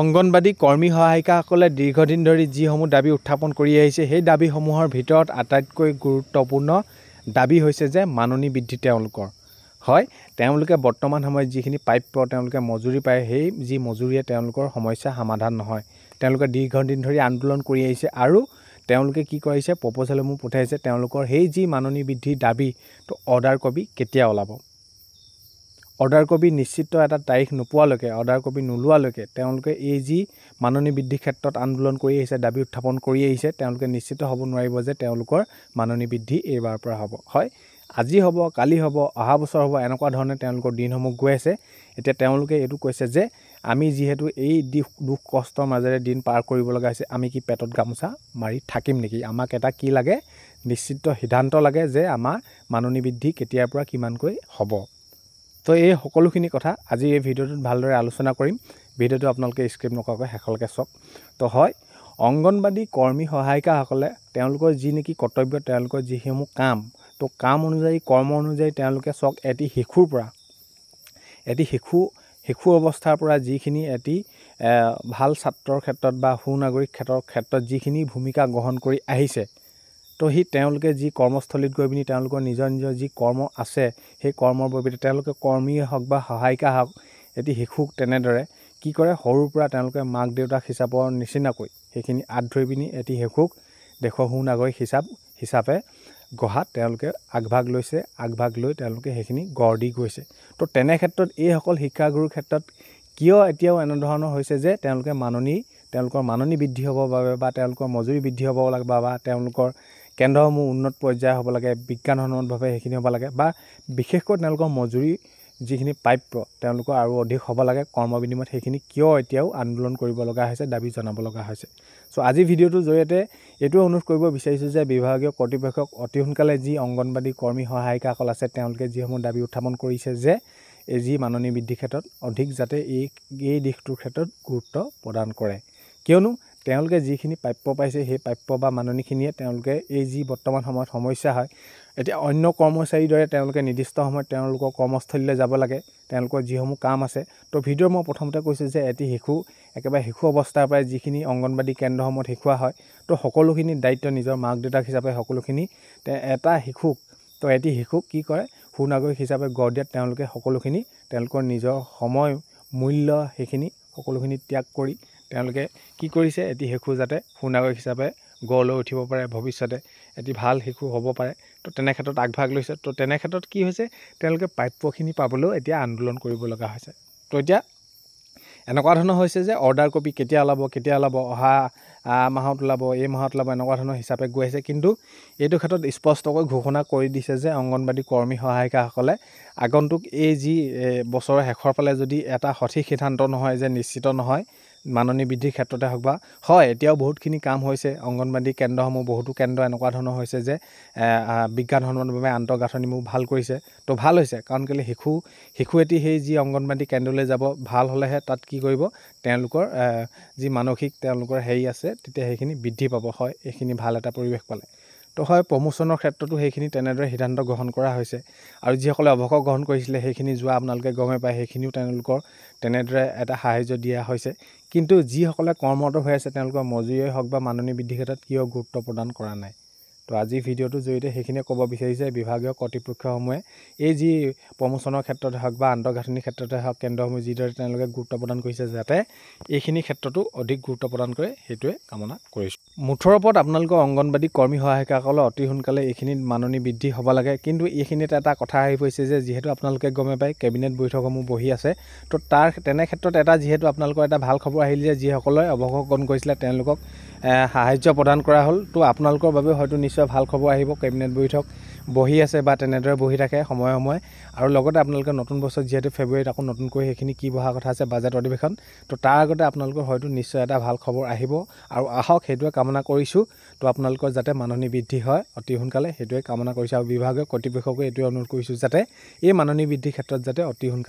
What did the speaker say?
অংগনবাদী কৰ্মী সহায়িকাসকলে দীৰ্ঘদিন ধৰি যিসমূহ দাবী উত্থাপন কৰি আহিছে সেই দাবীসমূহৰ ভিতৰত আটাইতকৈ গুৰুত্বপূৰ্ণ দাবী হৈছে যে মাননি বৃদ্ধি তেওঁলোকৰ হয় তেওঁলোকে বৰ্তমান সময়ত যিখিনি প্ৰাপ্য তেওঁলোকে মজুৰি পায় সেই যি মজুৰিয়ে তেওঁলোকৰ সমস্যা সমাধান নহয় তেওঁলোকে দীৰ্ঘদিন ধৰি আন্দোলন কৰি আহিছে আৰু তেওঁলোকে কি কৰিছে প্ৰপ'জেলসমূহ পঠিয়াইছে তেওঁলোকৰ সেই যি মাননি বৃদ্ধিৰ দাবী তো অৰ্ডাৰ কবি কেতিয়া ওলাব অৰ্ডাৰ কপি নিশ্চিত এটা তাৰিখ নোপোৱালৈকে অৰ্ডাৰ কপি নোলোৱালৈকে তেওঁলোকে এই যি মাননী বৃদ্ধিৰ ক্ষেত্ৰত আন্দোলন কৰি আহিছে দাবী উত্থাপন কৰি আহিছে তেওঁলোকে নিশ্চিত হ'ব নোৱাৰিব যে তেওঁলোকৰ মাননী বৃদ্ধি এইবাৰৰ পৰা হ'ব হয় আজি হ'ব কালি হ'ব অহা বছৰ হ'ব এনেকুৱা ধৰণে তেওঁলোকৰ দিনসমূহ গৈ আছে এতিয়া তেওঁলোকে এইটো কৈছে যে আমি যিহেতু এই দিশ দুখ কষ্টৰ মাজেৰে দিন পাৰ কৰিব লগা হৈছে আমি কি পেটত গামোচা মাৰি থাকিম নেকি আমাক এটা কি লাগে নিশ্চিত সিদ্ধান্ত লাগে যে আমাৰ মাননী বৃদ্ধি কেতিয়াৰ পৰা কিমানকৈ হ'ব তো এই সকলোখিনি কথা আজি এই ভিডিঅ'টোত ভালদৰে আলোচনা কৰিম ভিডিঅ'টো আপোনালোকে স্ক্ৰিপ নকৰাকৈ শেষলৈকে চাওক তো হয় অংগনবাদী কৰ্মী সহায়িকাসকলে তেওঁলোকৰ যি নেকি কৰ্তব্য তেওঁলোকৰ যিসমূহ কাম তো কাম অনুযায়ী কৰ্ম অনুযায়ী তেওঁলোকে চাওক এটি শিশুৰ পৰা এটি শিশু শিশু অৱস্থাৰ পৰা যিখিনি এটি ভাল ছাত্ৰৰ ক্ষেত্ৰত বা সুনাগৰিক ক্ষেত্ৰৰ ক্ষেত্ৰত যিখিনি ভূমিকা গ্ৰহণ কৰি আহিছে তো সি তেওঁলোকে যি কৰ্মস্থলীত গৈ পিনি তেওঁলোকৰ নিজৰ নিজৰ যি কৰ্ম আছে সেই কৰ্মৰ প্ৰভৃতি তেওঁলোকে কৰ্মীয়ে হওক বা সহায়িকা হওক এটি শিশুক তেনেদৰে কি কৰে সৰুৰ পৰা তেওঁলোকে মাক দেউতাক হিচাপৰ নিচিনাকৈ সেইখিনি আঁত ধৰি পিনি এটি শিশুক দেশৰ সু নাগৰিক হিচাপ হিচাপে গঢ়াত তেওঁলোকে আগভাগ লৈছে আগভাগ লৈ তেওঁলোকে সেইখিনি গঢ় দি গৈছে তো তেনে ক্ষেত্ৰত এইসকল শিক্ষাগুৰুৰ ক্ষেত্ৰত কিয় এতিয়াও এনেধৰণৰ হৈছে যে তেওঁলোকে মাননি তেওঁলোকৰ মাননি বৃদ্ধি হ'বৰ বাবে বা তেওঁলোকৰ মজুৰি বৃদ্ধি হ'ব লাগে বা তেওঁলোকৰ কেন্দ্ৰসমূহ উন্নত পৰ্যায়ৰ হ'ব লাগে বিজ্ঞানসন্মতভাৱে সেইখিনি হ'ব লাগে বা বিশেষকৈ তেওঁলোকৰ মজুৰি যিখিনি প্ৰাপ্য তেওঁলোকৰ আৰু অধিক হ'ব লাগে কৰ্ম বিনিময়ত সেইখিনি কিয় এতিয়াও আন্দোলন কৰিব লগা হৈছে দাবী জনাব লগা হৈছে চ' আজি ভিডিঅ'টোৰ জৰিয়তে এইটোৱে অনুৰোধ কৰিব বিচাৰিছোঁ যে বিভাগীয় কৰ্তৃপক্ষক অতি সোনকালে যি অংগনবাদী কৰ্মী সহায়িকাসকল আছে তেওঁলোকে যিসমূহ দাবী উত্থাপন কৰিছে যে এই যি মাননী বৃদ্ধিৰ ক্ষেত্ৰত অধিক যাতে এই এই দিশটোৰ ক্ষেত্ৰত গুৰুত্ব প্ৰদান কৰে কিয়নো তেওঁলোকে যিখিনি প্ৰাপ্য পাইছে সেই প্ৰাপ্য বা মাননিখিনিয়ে তেওঁলোকে এই যি বৰ্তমান সময়ত সমস্যা হয় এতিয়া অন্য কৰ্মচাৰীৰ দৰে তেওঁলোকে নিৰ্দিষ্ট সময়ত তেওঁলোকৰ কৰ্মস্থলীলৈ যাব লাগে তেওঁলোকৰ যিসমূহ কাম আছে তো ভিডিঅ' মই প্ৰথমতে কৈছোঁ যে এটি শিশু একেবাৰে শিশু অৱস্থাৰ পৰাই যিখিনি অংগনবাদী কেন্দ্ৰসমূহত শিকোৱা হয় তো সকলোখিনি দায়িত্ব নিজৰ মাক দেউতাক হিচাপে সকলোখিনি এটা শিশুক তো এটি শিশুক কি কৰে সুনাগৰিক হিচাপে গঢ় দিয়াত তেওঁলোকে সকলোখিনি তেওঁলোকৰ নিজৰ সময় মূল্য সেইখিনি সকলোখিনি ত্যাগ কৰি তেওঁলোকে কি কৰিছে এটি শিশু যাতে সুনাগৰিক হিচাপে গঢ় লৈ উঠিব পাৰে ভৱিষ্যতে এটি ভাল শিশু হ'ব পাৰে তো তেনেক্ষেত্ৰত আগভাগ লৈছে তো তেনেক্ষেত্ৰত কি হৈছে তেওঁলোকে প্ৰাপ্যখিনি পাবলৈও এতিয়া আন্দোলন কৰিব লগা হৈছে তো এতিয়া এনেকুৱা ধৰণৰ হৈছে যে অৰ্ডাৰ কপি কেতিয়া ওলাব কেতিয়া ওলাব অহা মাহত ওলাব এই মাহত ওলাব এনেকুৱা ধৰণৰ হিচাপে গৈ আছে কিন্তু এইটো ক্ষেত্ৰত স্পষ্টকৈ ঘোষণা কৰি দিছে যে অংগনবাদী কৰ্মী সহায়িকাসকলে আগন্তুক এই যি বছৰৰ শেষৰ ফালে যদি এটা সঠিক সিদ্ধান্ত নহয় যে নিশ্চিত নহয় মাননি বৃদ্ধিৰ ক্ষেত্ৰতে হওক বা হয় এতিয়াও বহুতখিনি কাম হৈছে অংগনবাদী কেন্দ্ৰসমূহ বহুতো কেন্দ্ৰ এনেকুৱা ধৰণৰ হৈছে যে বিজ্ঞানসন্মতভাৱে আন্তঃগাঁথনিবোৰ ভাল কৰিছে তো ভাল হৈছে কাৰণ কেলৈ শিশু শিশু এটি সেই যি অংগনবাদী কেন্দ্ৰলৈ যাব ভাল হ'লেহে তাত কি কৰিব তেওঁলোকৰ যি মানসিক তেওঁলোকৰ হেৰি আছে তেতিয়া সেইখিনি বৃদ্ধি পাব হয় এইখিনি ভাল এটা পৰিৱেশ পালে তো হয় প্ৰমোশ্যনৰ ক্ষেত্ৰতো সেইখিনি তেনেদৰে সিদ্ধান্ত গ্ৰহণ কৰা হৈছে আৰু যিসকলে অৱসৰ গ্ৰহণ কৰিছিলে সেইখিনি যোৱা আপোনালোকে গমেই পায় সেইখিনিও তেওঁলোকৰ তেনেদৰে এটা সাহাৰ্য দিয়া হৈছে কিন্তু যিসকলে কৰ্মৰত হৈ আছে তেওঁলোকৰ মজুৰিয়েই হওক বা মাননি বৃদ্ধিৰ ক্ষেত্ৰত কিয় গুৰুত্ব প্ৰদান কৰা নাই তো আজি ভিডিঅ'টোৰ জৰিয়তে সেইখিনিয়ে ক'ব বিচাৰিছে বিভাগীয় কৰ্তৃপক্ষসমূহে এই যি প্ৰমোশ্যনৰ ক্ষেত্ৰতে হওক বা আন্তঃগাঁথনিৰ ক্ষেত্ৰতে হওক কেন্দ্ৰসমূহ যিদৰে তেওঁলোকে গুৰুত্ব প্ৰদান কৰিছে যাতে এইখিনি ক্ষেত্ৰতো অধিক গুৰুত্ব প্ৰদান কৰে সেইটোৱে কামনা কৰিছোঁ মুঠৰ ওপৰত আপোনালোকৰ অংগনবাদী কৰ্মী সহায়িকাসকলৰ অতি সোনকালে এইখিনিত মাননি বৃদ্ধি হ'ব লাগে কিন্তু এইখিনিত এটা কথা আহি পৰিছে যে যিহেতু আপোনালোকে গমে পায় কেবিনেট বৈঠকসমূহ বহি আছে তো তাৰ তেনে ক্ষেত্ৰত এটা যিহেতু আপোনালোকৰ এটা ভাল খবৰ আহিল যে যিসকলে গ্ৰহণ কৰিছিলে তেওঁলোকক সাহাৰ্য প্ৰদান কৰা হ'ল তো আপোনালোকৰ বাবে হয়তো নিশ্চয় নিশ্চয় ভাল খবৰ আহিব কেবিনেট বৈঠক বহি আছে বা তেনেদৰে বহি থাকে সময়ে সময়ে আৰু লগতে আপোনালোকে নতুন বছৰত যিহেতু ফেব্ৰুৱাৰীত আকৌ নতুনকৈ সেইখিনি কি বহা কথা আছে বাজেট অধিৱেশন তো তাৰ আগতে আপোনালোকৰ হয়তো নিশ্চয় এটা ভাল খবৰ আহিব আৰু আহক সেইটোৱে কামনা কৰিছোঁ তো আপোনালোকৰ যাতে মাননি বৃদ্ধি হয় অতি সোনকালে সেইটোৱে কামনা কৰিছোঁ আৰু বিভাগীয় কৰ্তৃপক্ষকো এইটোৱে অনুৰোধ কৰিছোঁ যাতে এই মাননি বৃদ্ধিৰ ক্ষেত্ৰত যাতে অতি সোনকালে